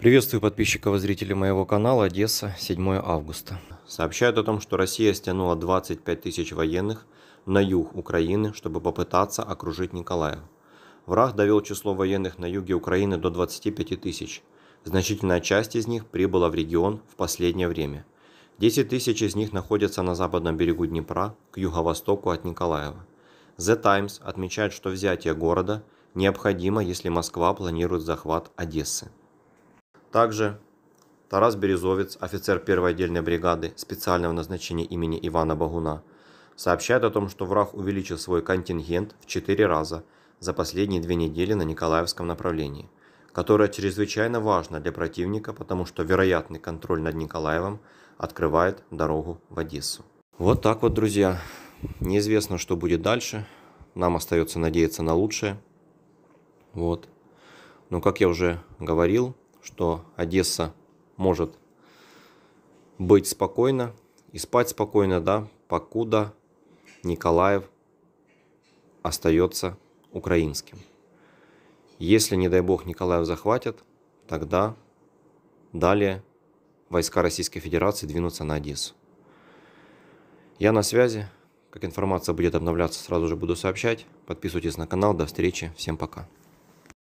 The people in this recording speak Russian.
Приветствую подписчиков и зрителей моего канала Одесса, 7 августа. Сообщают о том, что Россия стянула 25 тысяч военных на юг Украины, чтобы попытаться окружить Николаев. Враг довел число военных на юге Украины до 25 тысяч. Значительная часть из них прибыла в регион в последнее время. 10 тысяч из них находятся на западном берегу Днепра, к юго-востоку от Николаева. The Times отмечает, что взятие города необходимо, если Москва планирует захват Одессы. Также Тарас Березовец, офицер первой отдельной бригады специального назначения имени Ивана Багуна, сообщает о том, что враг увеличил свой контингент в 4 раза за последние две недели на Николаевском направлении, которое чрезвычайно важно для противника, потому что вероятный контроль над Николаевом открывает дорогу в Одессу. Вот так вот, друзья. Неизвестно, что будет дальше. Нам остается надеяться на лучшее. Вот. Но, как я уже говорил, что Одесса может быть спокойно и спать спокойно, да, покуда Николаев остается украинским. Если, не дай бог, Николаев захватят, тогда далее войска Российской Федерации двинутся на Одессу. Я на связи. Как информация будет обновляться, сразу же буду сообщать. Подписывайтесь на канал. До встречи. Всем пока.